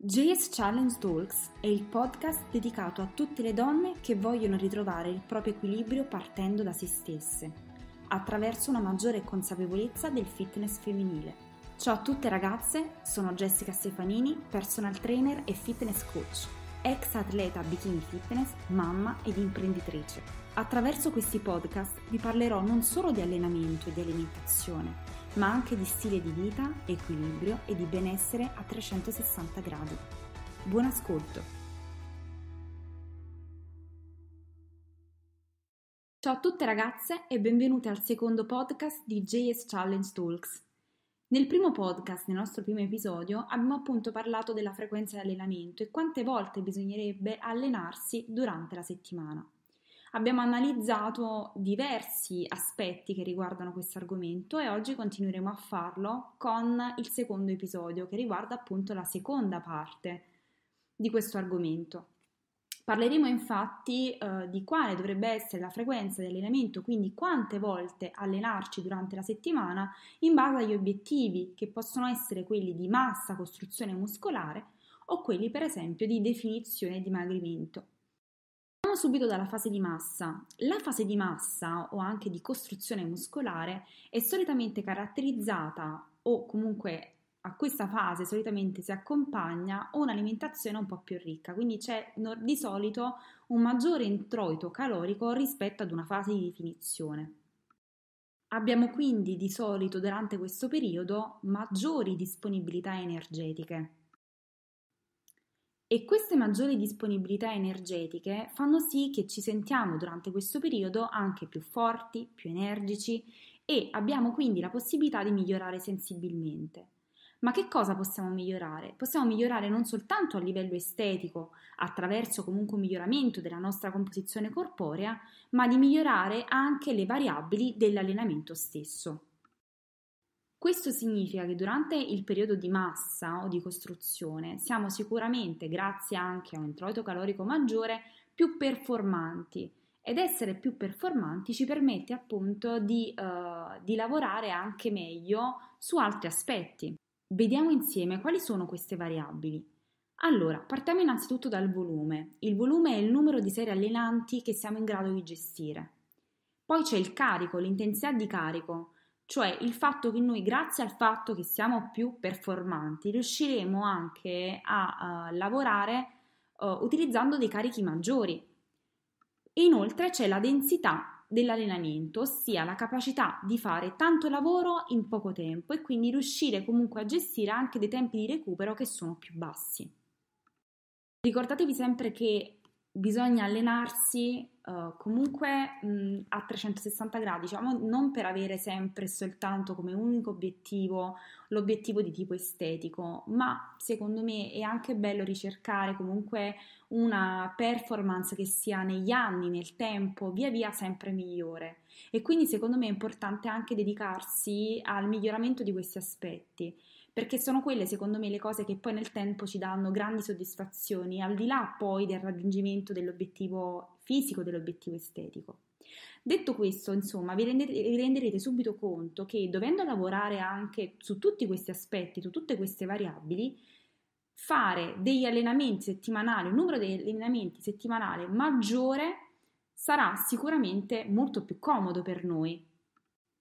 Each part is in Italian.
JS Challenge Talks è il podcast dedicato a tutte le donne che vogliono ritrovare il proprio equilibrio partendo da se stesse, attraverso una maggiore consapevolezza del fitness femminile. Ciao a tutte ragazze, sono Jessica Stefanini, personal trainer e fitness coach, ex atleta bikini fitness, mamma ed imprenditrice. Attraverso questi podcast vi parlerò non solo di allenamento e di alimentazione, ma anche di stile di vita, equilibrio e di benessere a 360 gradi. Buon ascolto! Ciao a tutte ragazze e benvenute al secondo podcast di JS Challenge Talks. Nel primo podcast, nel nostro primo episodio, abbiamo appunto parlato della frequenza di allenamento e quante volte bisognerebbe allenarsi durante la settimana. Abbiamo analizzato diversi aspetti che riguardano questo argomento e oggi continueremo a farlo con il secondo episodio che riguarda appunto la seconda parte di questo argomento. Parleremo infatti eh, di quale dovrebbe essere la frequenza di allenamento, quindi quante volte allenarci durante la settimana in base agli obiettivi che possono essere quelli di massa, costruzione muscolare o quelli per esempio di definizione e dimagrimento. Partiamo subito dalla fase di massa. La fase di massa o anche di costruzione muscolare è solitamente caratterizzata o comunque a questa fase solitamente si accompagna un'alimentazione un po' più ricca, quindi c'è di solito un maggiore introito calorico rispetto ad una fase di definizione. Abbiamo quindi di solito durante questo periodo maggiori disponibilità energetiche. E queste maggiori disponibilità energetiche fanno sì che ci sentiamo durante questo periodo anche più forti, più energici e abbiamo quindi la possibilità di migliorare sensibilmente. Ma che cosa possiamo migliorare? Possiamo migliorare non soltanto a livello estetico, attraverso comunque un miglioramento della nostra composizione corporea, ma di migliorare anche le variabili dell'allenamento stesso. Questo significa che durante il periodo di massa o di costruzione siamo sicuramente, grazie anche a un introito calorico maggiore, più performanti ed essere più performanti ci permette appunto di, eh, di lavorare anche meglio su altri aspetti. Vediamo insieme quali sono queste variabili. Allora, partiamo innanzitutto dal volume. Il volume è il numero di serie allenanti che siamo in grado di gestire. Poi c'è il carico, l'intensità di carico cioè il fatto che noi grazie al fatto che siamo più performanti riusciremo anche a uh, lavorare uh, utilizzando dei carichi maggiori. E inoltre c'è la densità dell'allenamento, ossia la capacità di fare tanto lavoro in poco tempo e quindi riuscire comunque a gestire anche dei tempi di recupero che sono più bassi. Ricordatevi sempre che bisogna allenarsi uh, comunque mh, a 360 gradi, diciamo, non per avere sempre soltanto come unico obiettivo l'obiettivo di tipo estetico, ma secondo me è anche bello ricercare comunque una performance che sia negli anni, nel tempo, via via sempre migliore. E quindi secondo me è importante anche dedicarsi al miglioramento di questi aspetti, perché sono quelle secondo me le cose che poi nel tempo ci danno grandi soddisfazioni, al di là poi del raggiungimento dell'obiettivo fisico, dell'obiettivo estetico. Detto questo, insomma, vi renderete subito conto che dovendo lavorare anche su tutti questi aspetti, su tutte queste variabili, fare degli allenamenti settimanali, un numero di allenamenti settimanali maggiore sarà sicuramente molto più comodo per noi.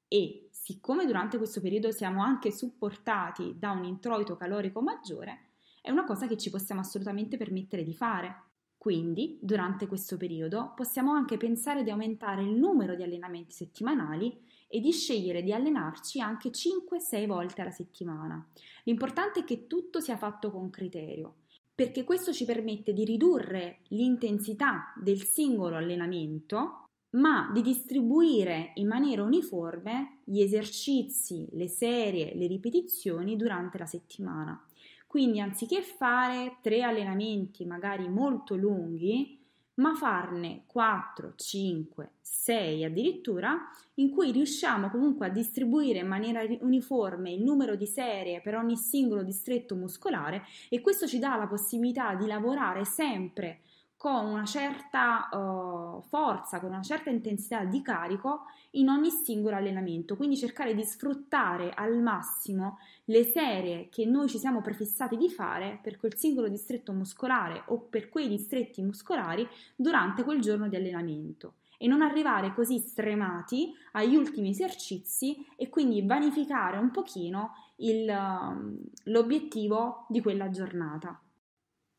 E siccome durante questo periodo siamo anche supportati da un introito calorico maggiore, è una cosa che ci possiamo assolutamente permettere di fare. Quindi, durante questo periodo, possiamo anche pensare di aumentare il numero di allenamenti settimanali e di scegliere di allenarci anche 5-6 volte alla settimana. L'importante è che tutto sia fatto con criterio perché questo ci permette di ridurre l'intensità del singolo allenamento, ma di distribuire in maniera uniforme gli esercizi, le serie, le ripetizioni durante la settimana. Quindi anziché fare tre allenamenti magari molto lunghi, ma farne 4, 5, 6 addirittura, in cui riusciamo comunque a distribuire in maniera uniforme il numero di serie per ogni singolo distretto muscolare e questo ci dà la possibilità di lavorare sempre con una certa uh, forza, con una certa intensità di carico in ogni singolo allenamento, quindi cercare di sfruttare al massimo le serie che noi ci siamo prefissati di fare per quel singolo distretto muscolare o per quei distretti muscolari durante quel giorno di allenamento e non arrivare così stremati agli ultimi esercizi e quindi vanificare un pochino il, ehm, l'obiettivo di quella giornata.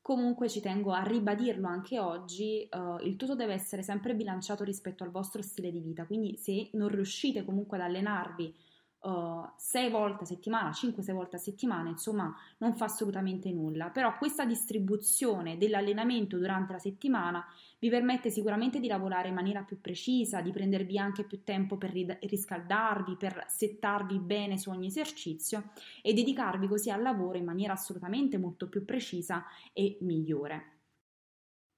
Comunque ci tengo a ribadirlo anche oggi, eh, il tutto deve essere sempre bilanciato rispetto al vostro stile di vita, quindi se non riuscite comunque ad allenarvi uh, volte a settimana, 5-6 volte a settimana, insomma non fa assolutamente nulla, però questa distribuzione dell'allenamento durante la settimana vi permette sicuramente di lavorare in maniera più precisa, di prendervi anche più tempo per riscaldarvi, per settarvi bene su ogni esercizio e dedicarvi così al lavoro in maniera assolutamente molto più precisa e migliore.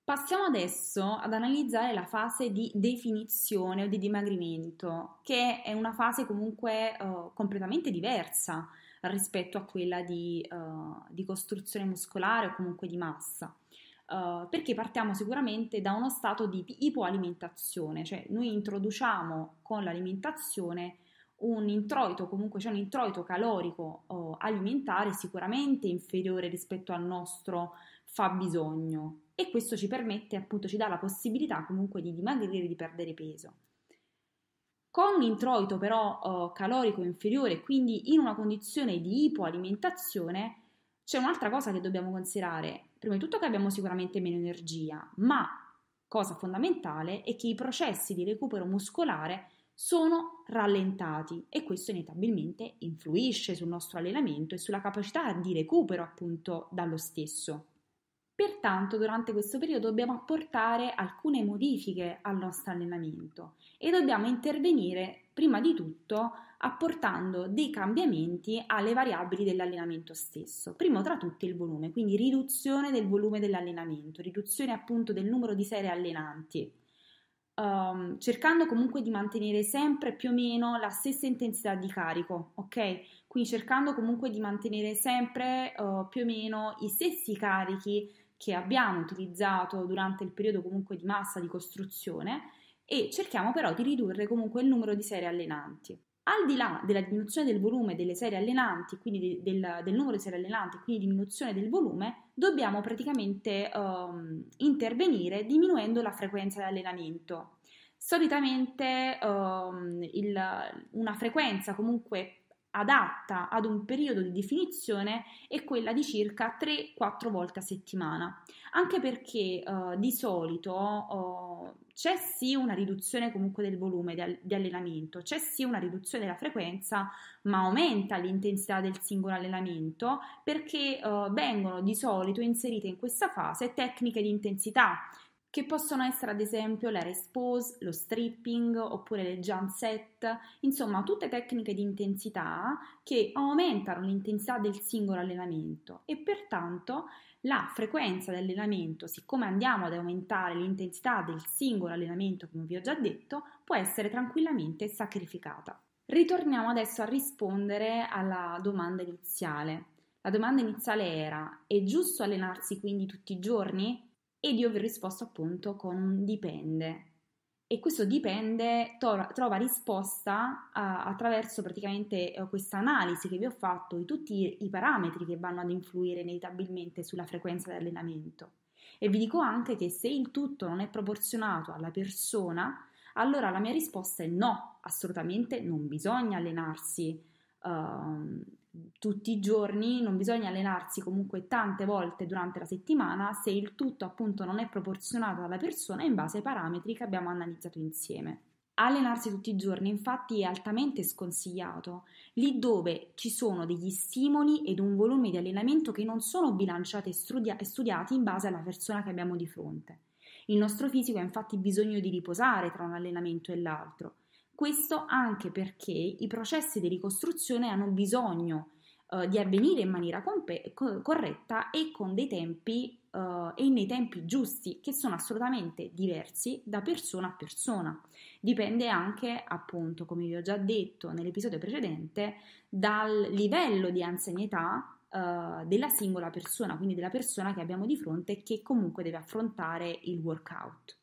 Passiamo adesso ad analizzare la fase di definizione o di dimagrimento, che è una fase comunque uh, completamente diversa rispetto a quella di, uh, di, costruzione muscolare o comunque di massa. Uh, perché partiamo sicuramente da uno stato di ipoalimentazione, cioè noi introduciamo con l'alimentazione un introito, comunque c'è cioè un introito calorico oh, alimentare sicuramente inferiore rispetto al nostro fabbisogno e questo ci permette, appunto, ci dà la possibilità comunque di dimagrire e di perdere peso. Con introito però eh, calorico inferiore, quindi in una condizione di ipoalimentazione, c'è un'altra cosa che dobbiamo considerare. Prima di tutto che abbiamo sicuramente meno energia, ma cosa fondamentale è che i processi di recupero muscolare sono rallentati e questo inevitabilmente influisce sul nostro allenamento e sulla capacità di recupero appunto dallo stesso. Pertanto durante questo periodo dobbiamo apportare alcune modifiche al nostro allenamento e dobbiamo intervenire prima di tutto apportando dei cambiamenti alle variabili dell'allenamento stesso. Primo tra tutti il volume, quindi riduzione del volume dell'allenamento, riduzione appunto del numero di serie allenanti, um, cercando comunque di mantenere sempre più o meno la stessa intensità di carico, ok? Quindi cercando comunque di mantenere sempre uh, più o meno i stessi carichi che abbiamo utilizzato durante il periodo comunque di massa di costruzione e cerchiamo però di ridurre comunque il numero di serie allenanti. Al di là della diminuzione del volume delle serie allenanti, quindi del, del numero di serie allenanti, quindi diminuzione del volume, dobbiamo praticamente um, intervenire diminuendo la frequenza di allenamento. Solitamente um, il, una frequenza comunque adatta ad un periodo di definizione è quella di circa 3-4 volte a settimana, anche perché eh, di solito eh, c'è sì una riduzione comunque del volume di, di, allenamento, c'è sì una riduzione della frequenza, ma aumenta l'intensità del singolo allenamento perché eh, vengono di solito inserite in questa fase tecniche di intensità che possono essere ad esempio la respose, lo stripping oppure le jump set, insomma tutte tecniche di intensità che aumentano l'intensità del singolo allenamento e pertanto la frequenza dell'allenamento, siccome andiamo ad aumentare l'intensità del singolo allenamento, come vi ho già detto, può essere tranquillamente sacrificata. Ritorniamo adesso a rispondere alla domanda iniziale. La domanda iniziale era: è giusto allenarsi quindi tutti i giorni? ed io vi ho risposto appunto con un dipende. E questo dipende to- trova risposta a- attraverso praticamente eh, questa analisi che vi ho fatto di tutti i parametri che vanno ad influire inevitabilmente sulla frequenza di allenamento. E vi dico anche che se il tutto non è proporzionato alla persona, allora la mia risposta è no, assolutamente non bisogna allenarsi. Uh, tutti i giorni, non bisogna allenarsi comunque tante volte durante la settimana se il tutto appunto non è proporzionato alla persona in base ai parametri che abbiamo analizzato insieme. Allenarsi tutti i giorni infatti è altamente sconsigliato, lì dove ci sono degli stimoli ed un volume di allenamento che non sono bilanciati e, studia- e studiati in base alla persona che abbiamo di fronte. Il nostro fisico ha infatti bisogno di riposare tra un allenamento e l'altro questo anche perché i processi di ricostruzione hanno bisogno eh, di avvenire in maniera comp- corretta e con dei tempi Uh, e nei tempi giusti, che sono assolutamente diversi da persona a persona. Dipende anche, appunto, come vi ho già detto nell'episodio precedente, dal livello di anzianità eh, della singola persona, quindi della persona che abbiamo di fronte e che comunque deve affrontare il workout.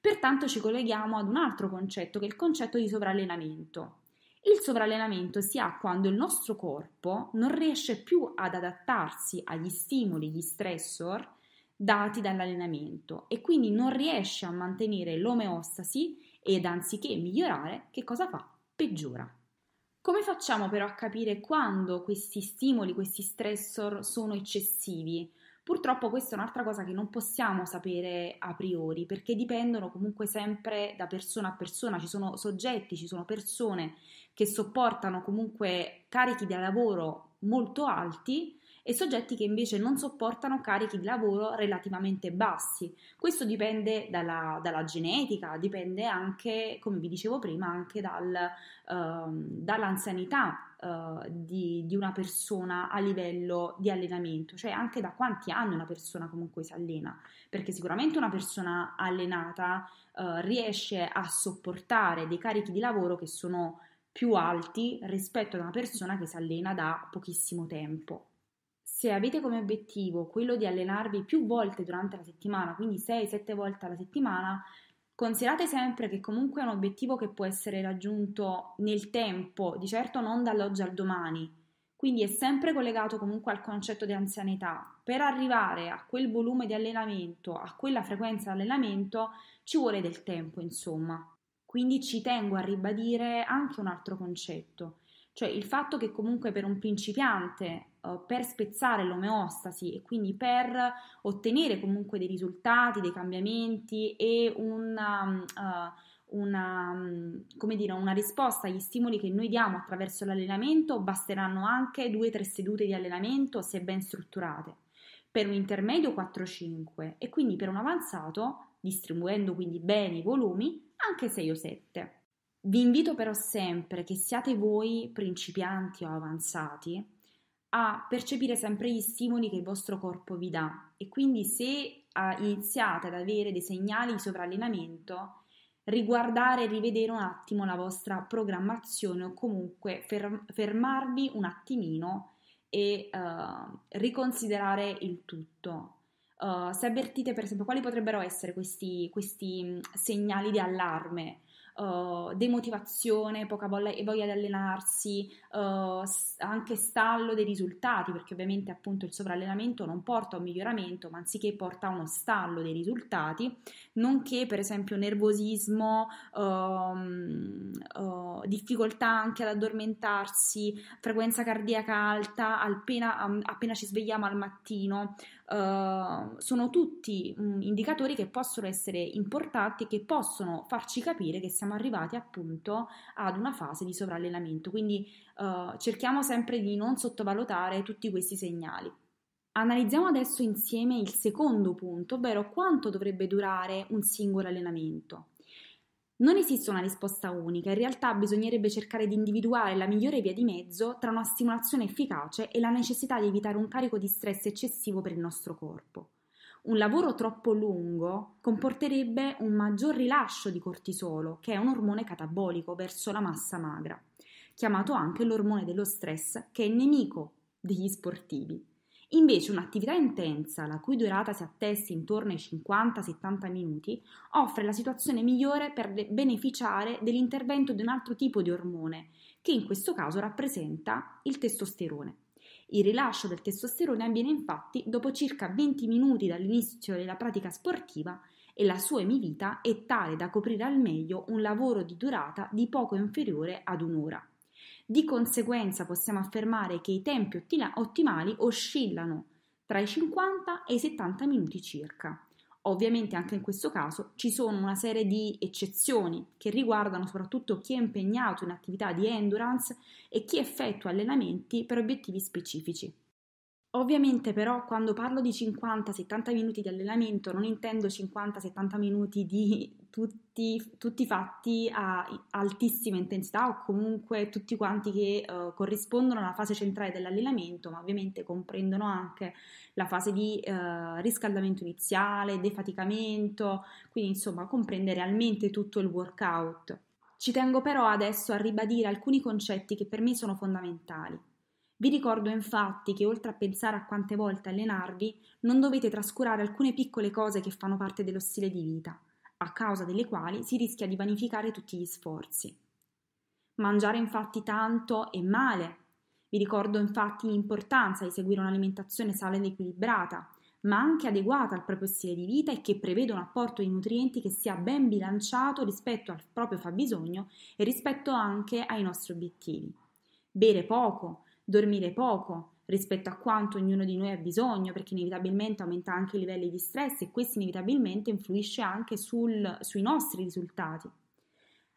Pertanto ci colleghiamo ad un altro concetto che è il concetto di sovrallenamento. Il sovrallenamento si ha quando il nostro corpo non riesce più ad adattarsi agli stimoli, gli stressor dati dall'allenamento e quindi non riesce a mantenere l'omeostasi ed anziché migliorare, che cosa fa? Peggiora. Come facciamo però a capire quando questi stimoli, questi stressor sono eccessivi? Purtroppo questa è un'altra cosa che non possiamo sapere a priori perché dipendono comunque sempre da persona a persona, ci sono soggetti, ci sono persone che sopportano comunque carichi di lavoro molto alti e soggetti che invece non sopportano carichi di lavoro relativamente bassi. Questo dipende dalla, dalla genetica, dipende anche, come vi dicevo prima, anche dal, uh, dall'anzianità uh, di, di una persona a livello di allenamento, cioè anche da quanti anni una persona comunque si allena, perché sicuramente una persona allenata uh, riesce a sopportare dei carichi di lavoro che sono più alti rispetto ad una persona che si allena da pochissimo tempo. Se avete come obiettivo quello di allenarvi più volte durante la settimana, quindi 6-7 volte alla settimana, Considerate sempre che comunque è un obiettivo che può essere raggiunto nel tempo, di certo non dall'oggi al domani, quindi è sempre collegato comunque al concetto di anzianità. Per arrivare a quel volume di allenamento, a quella frequenza di allenamento, ci vuole del tempo, insomma. Quindi ci tengo a ribadire anche un altro concetto, cioè il fatto che comunque per un principiante uh, per spezzare l'omeostasi e quindi per ottenere comunque dei risultati, dei cambiamenti e um, eh, una, uh, mm, una, come dire, una risposta agli stimoli che noi diamo attraverso l'allenamento basteranno anche due o tre sedute di allenamento se ben strutturate, per un intermedio 4-5 e quindi per un avanzato, distribuendo quindi bene i volumi, anche 6 o 7. Vi invito però sempre, che siate voi principianti o avanzati, a percepire sempre gli stimoli che il vostro corpo vi dà e quindi se ah, iniziate ad avere dei segnali di sovrallenamento, riguardare e rivedere un attimo la vostra programmazione o comunque fermarvi un attimino e uh, riconsiderare il tutto. Uh, se avvertite per esempio quali potrebbero essere questi, questi segnali di allarme, eh, demotivazione, poca voglia, voglia di allenarsi, uh, anche stallo dei risultati, perché ovviamente appunto il sovraallenamento non porta a un miglioramento, ma anziché porta a uno stallo dei risultati, nonché per esempio nervosismo, uh, difficoltà anche ad addormentarsi, frequenza cardiaca alta appena, um, appena ci svegliamo al mattino, Ehm, sono tutti um, indicatori che possono essere importanti e che possono farci capire che siamo arrivati appunto ad una fase di sovrallenamento. Quindi uh, cerchiamo sempre di non sottovalutare tutti questi segnali. Analizziamo adesso insieme il secondo punto, ovvero quanto dovrebbe durare un singolo allenamento. Non esiste una risposta unica, in realtà bisognerebbe cercare di individuare la migliore via di mezzo tra una stimolazione efficace e la necessità di evitare un carico di stress eccessivo per il nostro corpo. Un lavoro troppo lungo comporterebbe un maggior rilascio di cortisolo, che è un ormone catabolico verso la massa magra, chiamato anche l'ormone dello stress, che è nemico degli sportivi. Invece un'attività intensa, la cui durata si attesti intorno ai 50-70 minuti, offre la situazione migliore per beneficiare dell'intervento di un altro tipo di ormone, che in questo caso rappresenta il testosterone. Il rilascio del testosterone avviene infatti dopo circa 20 minuti dall'inizio della pratica sportiva e la sua emivita è tale da coprire al meglio un lavoro di durata di poco inferiore ad un'ora. Di conseguenza possiamo affermare che i tempi ottimali oscillano tra i 50 e i 70 minuti circa. Ovviamente anche in questo caso ci sono una serie di eccezioni che riguardano soprattutto chi è impegnato in attività di endurance e chi effettua allenamenti per obiettivi specifici. Ovviamente però quando parlo di 50-70 minuti di allenamento non intendo 50-70 minuti di tutti, tutti, fatti a altissima intensità o comunque tutti quanti che uh, corrispondono alla fase centrale dell'allenamento, ma ovviamente comprendono anche la fase di uh, riscaldamento iniziale, defaticamento, quindi insomma comprende realmente tutto il workout. Ci tengo però adesso a ribadire alcuni concetti che per me sono fondamentali. Vi ricordo infatti che oltre a pensare a quante volte allenarvi, non dovete trascurare alcune piccole cose che fanno parte dello stile di vita, a causa delle quali si rischia di vanificare tutti gli sforzi. Mangiare infatti tanto e male. Vi ricordo infatti l'importanza di seguire un'alimentazione sana ed equilibrata, ma anche adeguata al proprio stile di vita e che prevede un apporto di nutrienti che sia ben bilanciato rispetto al proprio fabbisogno e rispetto anche ai nostri obiettivi. Bere poco, dormire poco rispetto a quanto ognuno di noi ha bisogno, perché inevitabilmente aumenta anche i livelli di stress e questo inevitabilmente influisce anche sul, sui nostri risultati.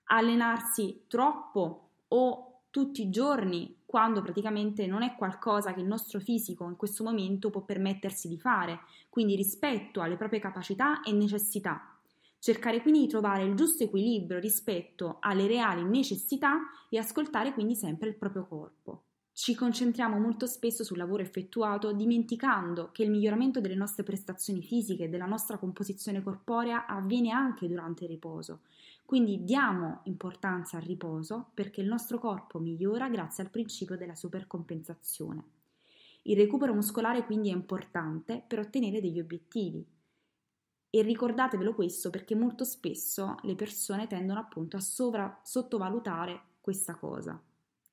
Allenarsi troppo o tutti i giorni, quando praticamente non è qualcosa che il nostro fisico in questo momento può permettersi di fare, quindi rispetto alle proprie capacità e necessità. Cercare quindi di trovare il giusto equilibrio rispetto alle reali necessità e ascoltare quindi sempre il proprio corpo ci concentriamo molto spesso sul lavoro effettuato, dimenticando che il miglioramento delle nostre prestazioni fisiche e della nostra composizione corporea avviene anche durante il riposo. Quindi diamo importanza al riposo perché il nostro corpo migliora grazie al principio della supercompensazione. Il recupero muscolare quindi è importante per ottenere degli obiettivi. E ricordatevelo questo perché molto spesso le persone tendono appunto a sovra- sottovalutare questa cosa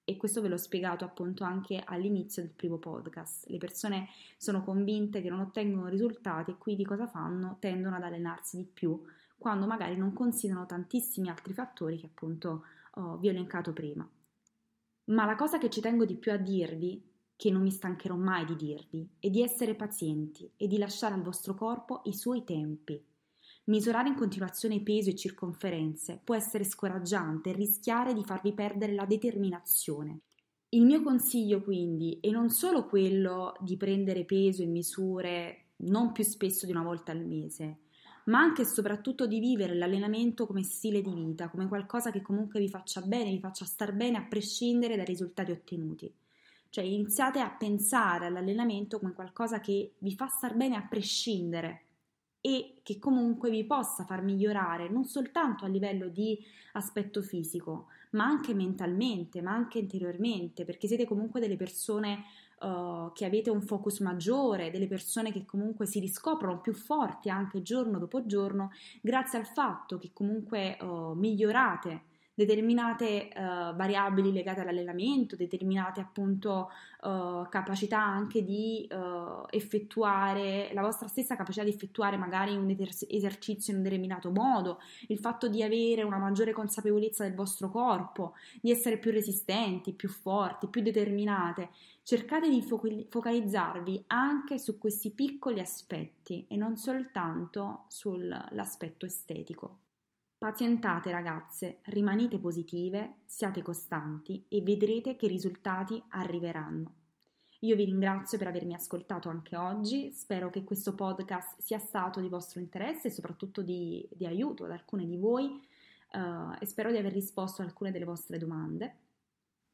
e questo ve l'ho spiegato appunto anche all'inizio del primo podcast. Le persone sono convinte che non ottengono risultati e quindi cosa fanno? Tendono ad allenarsi di più quando magari non considerano tantissimi altri fattori che appunto oh, vi ho elencato prima. Ma la cosa che ci tengo di più a dirvi, che non mi stancherò mai di dirvi, è di essere pazienti e di lasciare al vostro corpo i suoi tempi. Misurare in continuazione peso e circonferenze può essere scoraggiante e rischiare di farvi perdere la determinazione. Il mio consiglio quindi è non solo quello di prendere peso e misure non più spesso di una volta al mese, ma anche e soprattutto di vivere l'allenamento come stile di vita, come qualcosa che comunque vi faccia bene, vi faccia star bene a prescindere dai risultati ottenuti. Cioè iniziate a pensare all'allenamento come qualcosa che vi fa star bene a prescindere e che comunque vi possa far migliorare non soltanto a livello di aspetto fisico, ma anche mentalmente, ma anche interiormente, perché siete comunque delle persone uh, che avete un focus maggiore, delle persone che comunque si riscoprono più forti anche giorno dopo giorno, grazie al fatto che comunque uh, migliorate determinate uh, variabili legate all'allenamento, determinate appunto uh, capacità anche di uh, effettuare, la vostra stessa capacità di effettuare magari un esercizio in un determinato modo, il fatto di avere una maggiore consapevolezza del vostro corpo, di essere più resistenti, più forti, più determinate. Cercate di focalizzarvi anche su questi piccoli aspetti e non soltanto sull'aspetto estetico. Pazientate ragazze, rimanete positive, siate costanti e vedrete che i risultati arriveranno. Io vi ringrazio per avermi ascoltato anche oggi, spero che questo podcast sia stato di vostro interesse e soprattutto di, di aiuto ad alcune di voi uh, e spero di aver risposto a alcune delle vostre domande.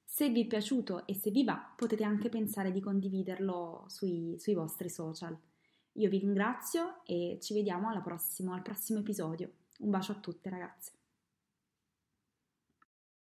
Se vi è piaciuto e se vi va potete anche pensare di condividerlo sui, sui vostri social. Io vi ringrazio e ci vediamo prossimo, al prossimo episodio. Un bacio a tutte ragazze.